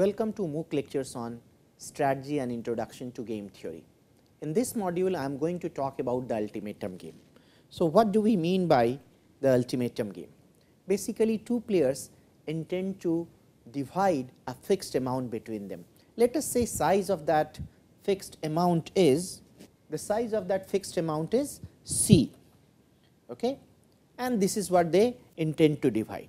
Welcome to MOOC lectures on strategy and introduction to game theory. In this module, I am going to talk about the ultimatum game. So, what do we mean by the ultimatum game? Basically, two players intend to divide a fixed amount between them. Let us say size of that fixed amount is the size of that fixed amount is C okay? and this is what they intend to divide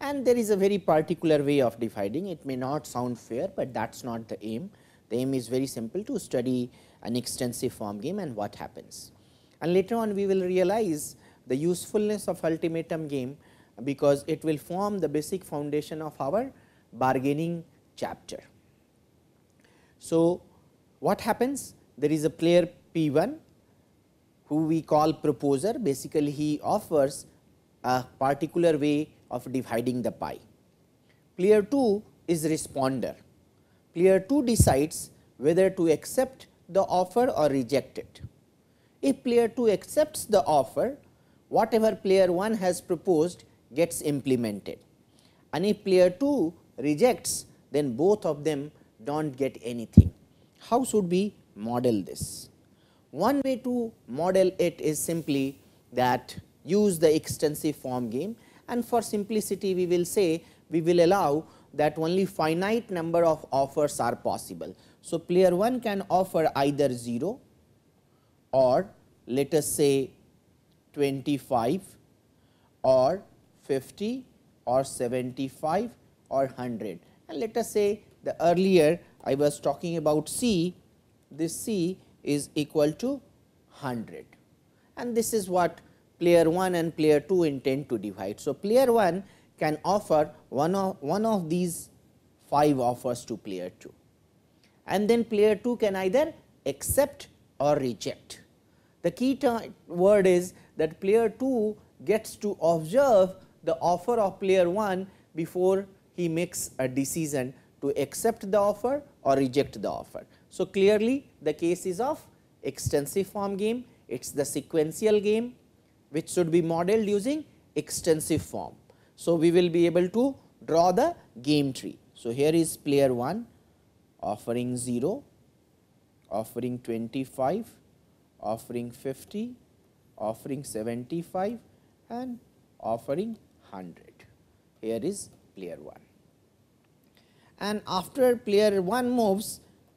and there is a very particular way of dividing. It may not sound fair, but that is not the aim. The aim is very simple to study an extensive form game and what happens. And later on we will realize the usefulness of ultimatum game because it will form the basic foundation of our bargaining chapter. So, what happens? There is a player P 1 who we call proposer basically he offers a particular way of dividing the pie. Player 2 is responder. Player 2 decides whether to accept the offer or reject it. If player 2 accepts the offer, whatever player 1 has proposed gets implemented and if player 2 rejects then both of them do not get anything. How should we model this? One way to model it is simply that use the extensive form game and for simplicity we will say we will allow that only finite number of offers are possible. So, player 1 can offer either 0 or let us say 25 or 50 or 75 or 100 and let us say the earlier I was talking about C, this C is equal to 100 and this is what player 1 and player 2 intend to divide. So, player 1 can offer one of, one of these 5 offers to player 2 and then player 2 can either accept or reject. The key word is that player 2 gets to observe the offer of player 1 before he makes a decision to accept the offer or reject the offer. So, clearly the case is of extensive form game, it is the sequential game which should be modeled using extensive form. So, we will be able to draw the game tree. So, here is player 1 offering 0, offering 25, offering 50, offering 75 and offering 100. Here is player 1. And after player 1 moves,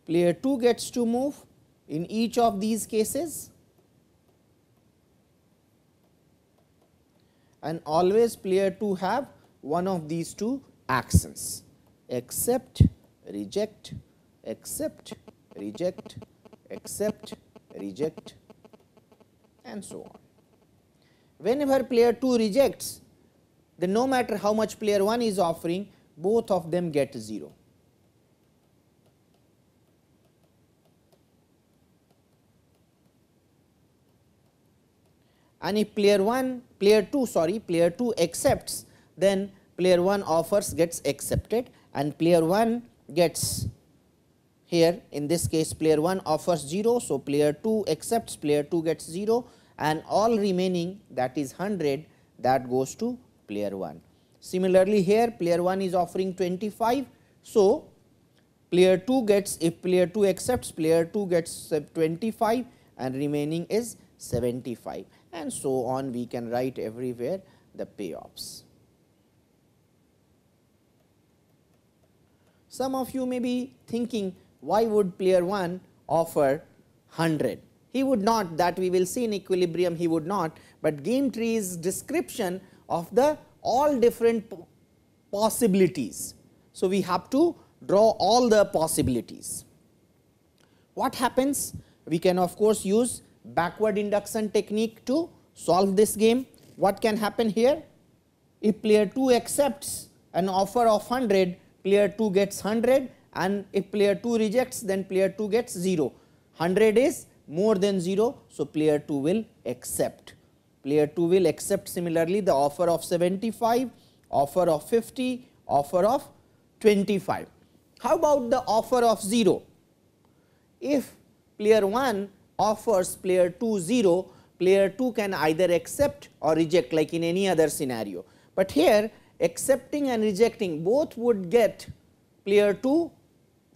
player 2 gets to move in each of these cases and always player 2 have one of these two actions accept, reject, accept, reject, accept, reject and so on. Whenever player 2 rejects then no matter how much player 1 is offering both of them get 0. and if player 1 player 2 sorry player 2 accepts then player 1 offers gets accepted and player 1 gets here in this case player 1 offers 0 so player 2 accepts player 2 gets 0 and all remaining that is 100 that goes to player 1. Similarly here player 1 is offering 25 so player 2 gets if player 2 accepts player 2 gets uh, 25 and remaining is 75 and so on we can write everywhere the payoffs. Some of you may be thinking why would player 1 offer 100? He would not that we will see in equilibrium he would not, but game tree's description of the all different possibilities. So, we have to draw all the possibilities. What happens? We can of course use backward induction technique to solve this game, what can happen here? If player 2 accepts an offer of 100, player 2 gets 100 and if player 2 rejects then player 2 gets 0. 100 is more than 0, so player 2 will accept. Player 2 will accept similarly the offer of 75, offer of 50, offer of 25. How about the offer of 0? If player 1 offers player 2 0, player 2 can either accept or reject like in any other scenario. But here accepting and rejecting both would get player 2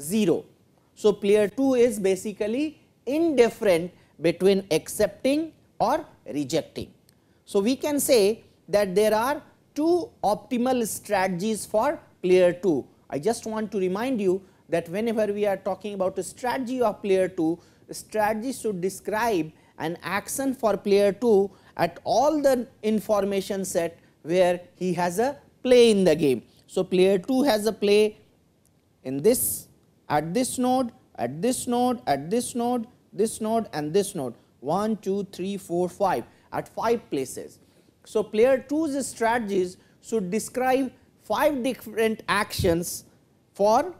0. So, player 2 is basically indifferent between accepting or rejecting. So, we can say that there are two optimal strategies for player 2. I just want to remind you that whenever we are talking about a strategy of player 2, strategy should describe an action for player 2 at all the information set where he has a play in the game. So, player 2 has a play in this at this node, at this node, at this node, this node and this node 1, 2, 3, 4, 5 at 5 places. So, player 2's strategies should describe 5 different actions for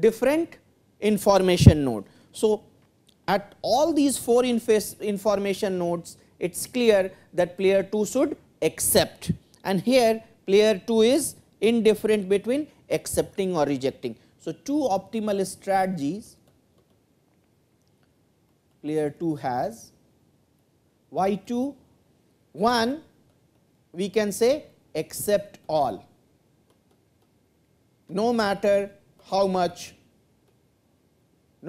different information node. So, at all these 4 information nodes, it is clear that player 2 should accept and here player 2 is indifferent between accepting or rejecting. So, two optimal strategies player 2 has y 2 1 we can say accept all no matter how much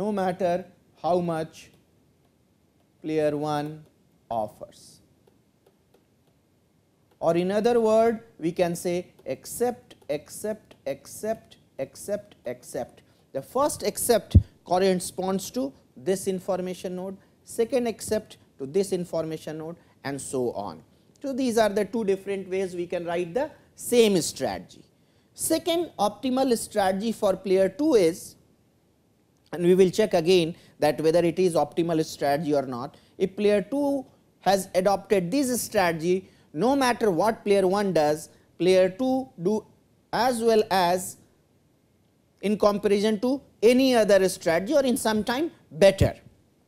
no matter how much player 1 offers. Or in other word we can say accept, accept, accept, accept, accept. The first accept corresponds to this information node, second accept to this information node and so on. So, these are the two different ways we can write the same strategy. Second optimal strategy for player 2 is and we will check again that whether it is optimal strategy or not. If player 2 has adopted this strategy, no matter what player 1 does, player 2 do as well as in comparison to any other strategy or in some time better.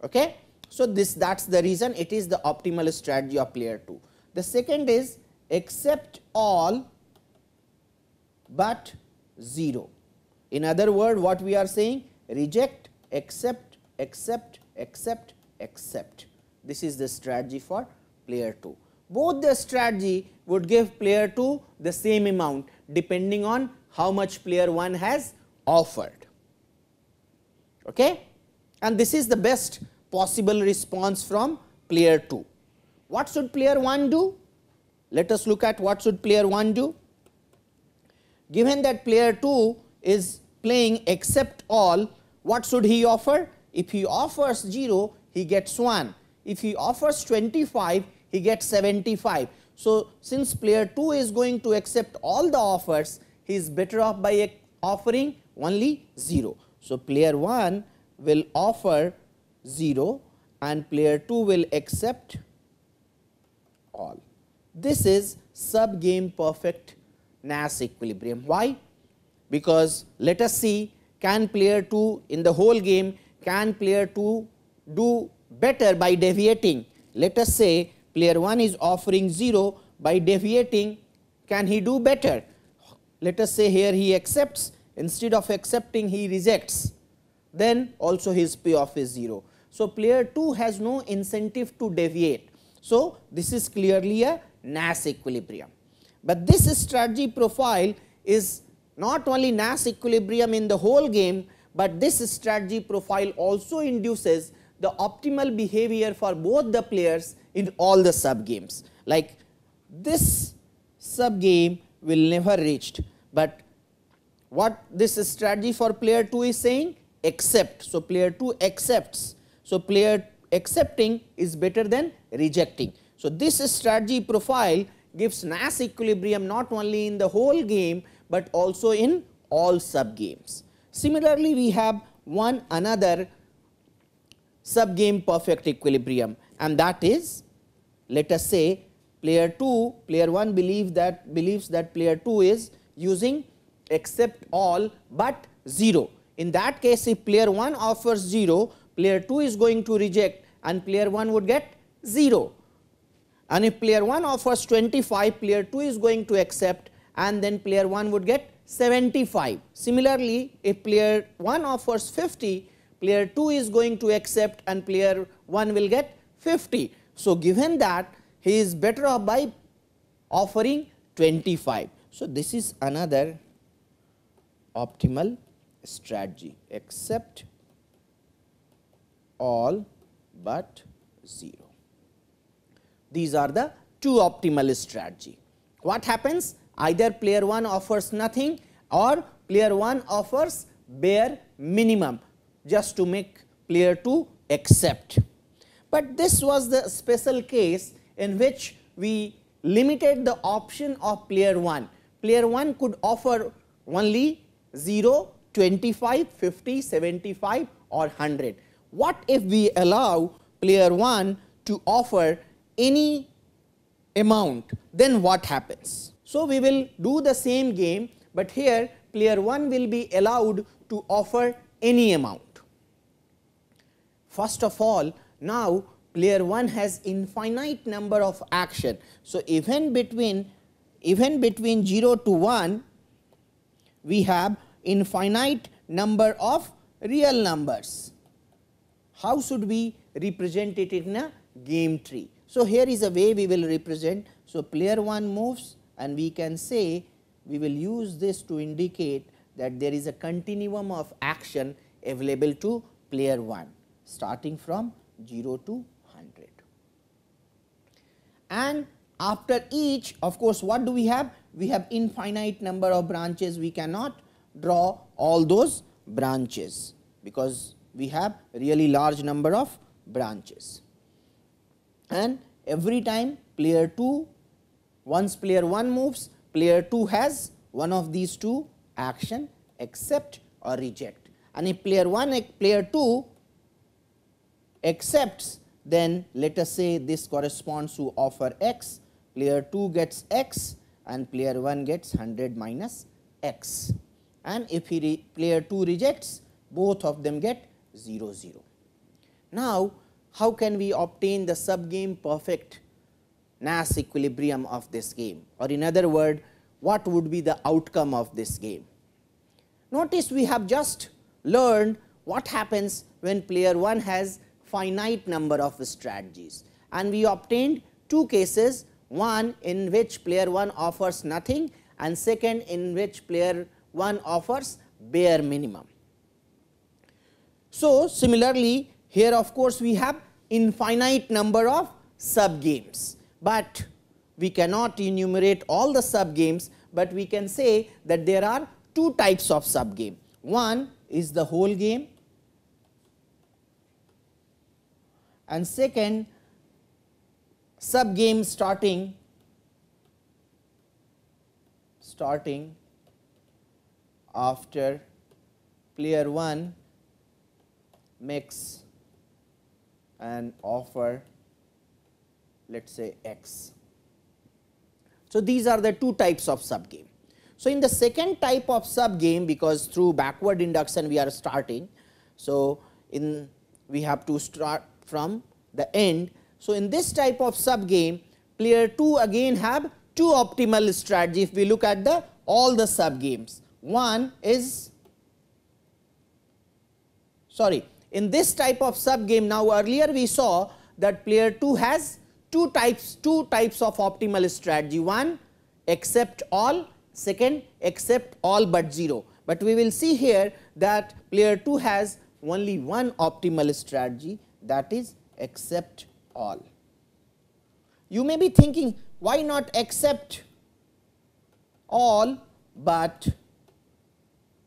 Okay? So, this that is the reason it is the optimal strategy of player 2. The second is accept all but 0. In other word what we are saying reject, accept, accept, accept, accept. This is the strategy for player 2. Both the strategy would give player 2 the same amount depending on how much player 1 has offered. Okay? And this is the best possible response from player 2. What should player 1 do? Let us look at what should player 1 do. Given that player 2 is playing except all, what should he offer? If he offers 0, he gets 1. If he offers 25, he gets 75. So, since player 2 is going to accept all the offers, he is better off by offering only 0. So, player 1 will offer 0 and player 2 will accept all. This is sub game perfect Nash equilibrium. Why? because let us see can player 2 in the whole game can player 2 do better by deviating. Let us say player 1 is offering 0 by deviating can he do better? Let us say here he accepts instead of accepting he rejects then also his payoff is 0. So, player 2 has no incentive to deviate. So, this is clearly a Nash equilibrium. But this strategy profile is not only Nash equilibrium in the whole game, but this strategy profile also induces the optimal behavior for both the players in all the subgames. Like this subgame will never reached, but what this strategy for player 2 is saying accept. So, player 2 accepts. So, player accepting is better than rejecting. So, this strategy profile gives Nash equilibrium not only in the whole game, but also in all subgames. Similarly, we have one another subgame perfect equilibrium and that is let us say player 2, player 1 believe that believes that player 2 is using except all but 0. In that case if player 1 offers 0, player 2 is going to reject and player 1 would get 0. And if player 1 offers 25, player 2 is going to accept and then player 1 would get 75. Similarly, if player 1 offers 50, player 2 is going to accept and player 1 will get 50. So, given that he is better off by offering 25. So, this is another optimal strategy accept all but 0. These are the two optimal strategy. What happens? either player 1 offers nothing or player 1 offers bare minimum just to make player 2 accept. But this was the special case in which we limited the option of player 1. Player 1 could offer only 0, 25, 50, 75 or 100. What if we allow player 1 to offer any amount, then what happens? So we will do the same game, but here player 1 will be allowed to offer any amount. First of all, now player 1 has infinite number of action. So even between even between 0 to 1, we have infinite number of real numbers. How should we represent it in a game tree? So here is a way we will represent. So player 1 moves, and we can say we will use this to indicate that there is a continuum of action available to player 1 starting from 0 to 100. And after each of course, what do we have? We have infinite number of branches we cannot draw all those branches because we have really large number of branches. And every time player 2 once player 1 moves, player 2 has one of these two action accept or reject and if player 1 eh, player 2 accepts then let us say this corresponds to offer x player 2 gets x and player 1 gets 100 minus x and if he player 2 rejects both of them get 0 0. Now, how can we obtain the subgame perfect Nash equilibrium of this game or in other word what would be the outcome of this game. Notice we have just learned what happens when player 1 has finite number of strategies and we obtained two cases one in which player 1 offers nothing and second in which player 1 offers bare minimum. So, similarly here of course, we have infinite number of sub games but we cannot enumerate all the subgames, but we can say that there are two types of subgame. One is the whole game and second subgame starting starting after player 1 makes an offer let us say x. So, these are the two types of subgame. So, in the second type of subgame because through backward induction we are starting. So, in we have to start from the end. So, in this type of subgame player 2 again have two optimal strategy if we look at the all the subgames. One is sorry in this type of subgame now earlier we saw that player 2 has two types, two types of optimal strategy. One, accept all. Second, accept all but 0. But we will see here that player 2 has only one optimal strategy that is accept all. You may be thinking why not accept all but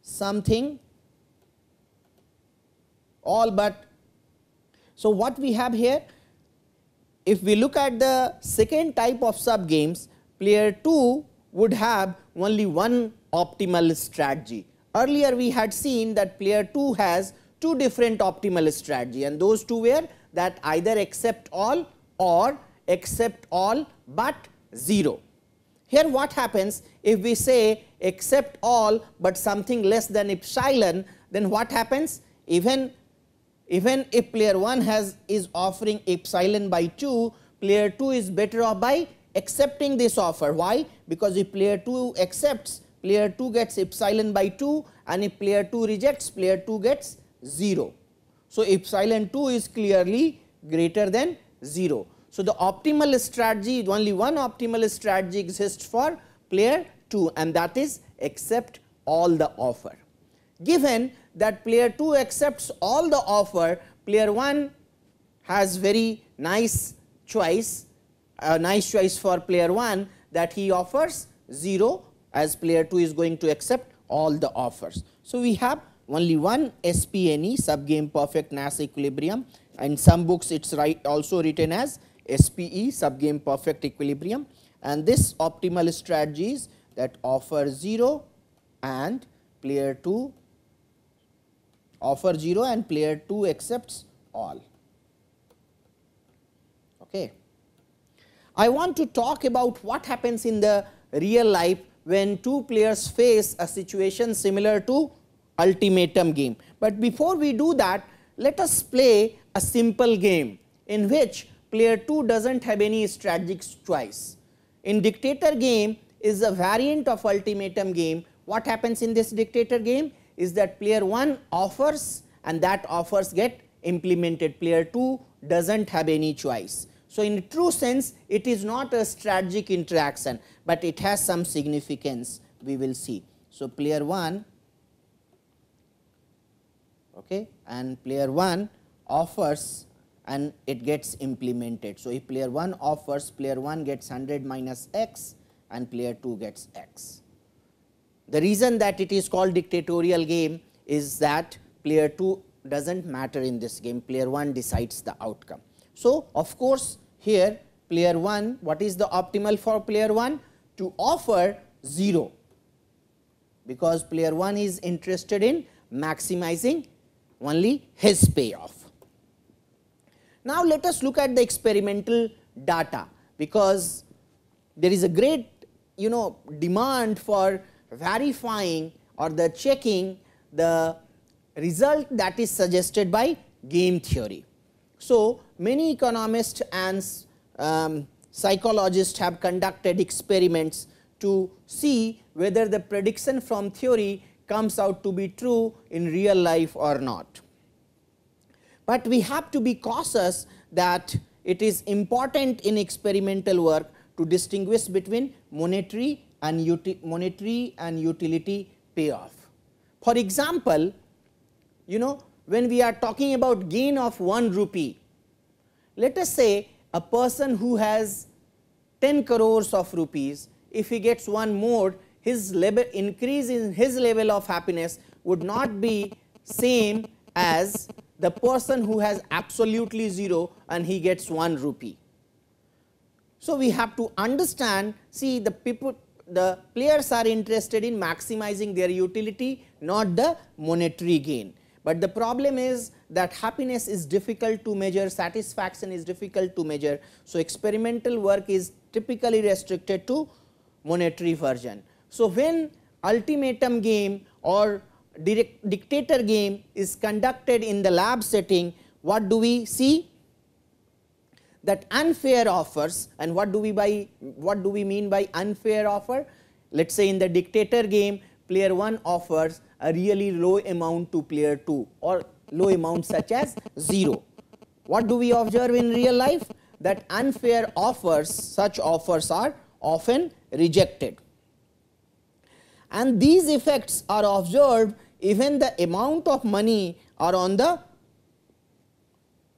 something all but. So, what we have here if we look at the second type of sub games, player 2 would have only one optimal strategy. Earlier we had seen that player 2 has two different optimal strategy and those two were that either accept all or accept all but 0. Here what happens if we say accept all but something less than epsilon then what happens even even if player 1 has is offering epsilon by 2, player 2 is better off by accepting this offer. Why? Because if player 2 accepts, player 2 gets epsilon by 2 and if player 2 rejects, player 2 gets 0. So, epsilon 2 is clearly greater than 0. So, the optimal strategy only one optimal strategy exists for player 2 and that is accept all the offer. Given that player 2 accepts all the offer, player 1 has very nice choice, a nice choice for player 1 that he offers 0 as player 2 is going to accept all the offers. So, we have only one SPNE subgame perfect Nash equilibrium in some books it is right also written as SPE subgame perfect equilibrium and this optimal strategy is that offer 0 and player 2 offer 0 and player 2 accepts all. Okay. I want to talk about what happens in the real life when two players face a situation similar to ultimatum game. But before we do that, let us play a simple game in which player 2 does not have any strategic choice. In dictator game is a variant of ultimatum game. What happens in this dictator game? is that player 1 offers and that offers get implemented player 2 does not have any choice. So, in true sense it is not a strategic interaction, but it has some significance we will see. So, player 1 okay, and player 1 offers and it gets implemented. So, if player 1 offers player 1 gets 100 minus x and player 2 gets x. The reason that it is called dictatorial game is that player 2 does not matter in this game, player 1 decides the outcome. So, of course, here player 1, what is the optimal for player 1? To offer 0, because player 1 is interested in maximizing only his payoff. Now, let us look at the experimental data, because there is a great you know demand for verifying or the checking the result that is suggested by game theory. So, many economists and um, psychologists have conducted experiments to see whether the prediction from theory comes out to be true in real life or not. But we have to be cautious that it is important in experimental work to distinguish between monetary and monetary and utility payoff. For example, you know when we are talking about gain of 1 rupee, let us say a person who has 10 crores of rupees, if he gets one more, his level increase in his level of happiness would not be same as the person who has absolutely 0 and he gets 1 rupee. So, we have to understand see the people the players are interested in maximizing their utility not the monetary gain. But the problem is that happiness is difficult to measure, satisfaction is difficult to measure. So, experimental work is typically restricted to monetary version. So, when ultimatum game or direct dictator game is conducted in the lab setting, what do we see? that unfair offers and what do we by what do we mean by unfair offer? Let us say in the dictator game player 1 offers a really low amount to player 2 or low amount such as 0. What do we observe in real life? That unfair offers such offers are often rejected and these effects are observed even the amount of money are on the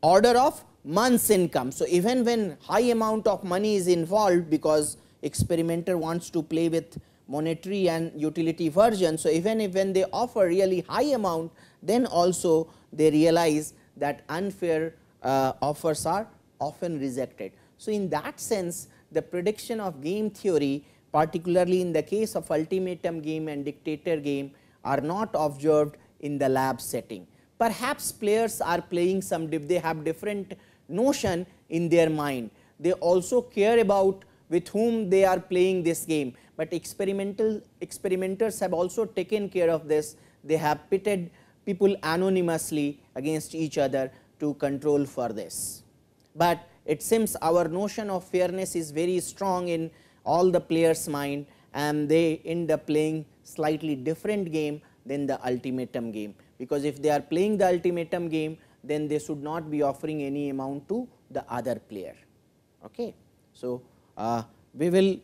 order of month's income. So, even when high amount of money is involved because experimenter wants to play with monetary and utility version. So, even if when they offer really high amount then also they realize that unfair uh, offers are often rejected. So, in that sense the prediction of game theory particularly in the case of ultimatum game and dictator game are not observed in the lab setting. Perhaps players are playing some, they have different notion in their mind. They also care about with whom they are playing this game, but experimental experimenters have also taken care of this. They have pitted people anonymously against each other to control for this. But it seems our notion of fairness is very strong in all the players mind and they end up playing slightly different game than the ultimatum game because if they are playing the ultimatum game then they should not be offering any amount to the other player. Okay. So, uh, we will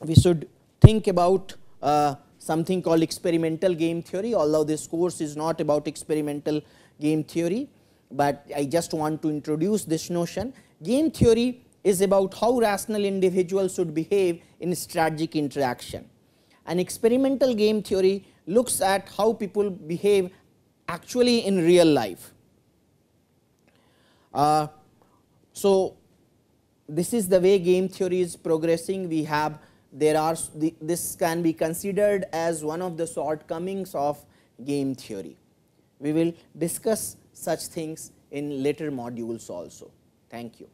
we should think about uh, something called experimental game theory although this course is not about experimental game theory, but I just want to introduce this notion. Game theory is about how rational individuals should behave in strategic interaction. An experimental game theory looks at how people behave actually in real life. Uh, so this is the way game theory is progressing. We have there are the, this can be considered as one of the shortcomings of game theory. We will discuss such things in later modules also. Thank you.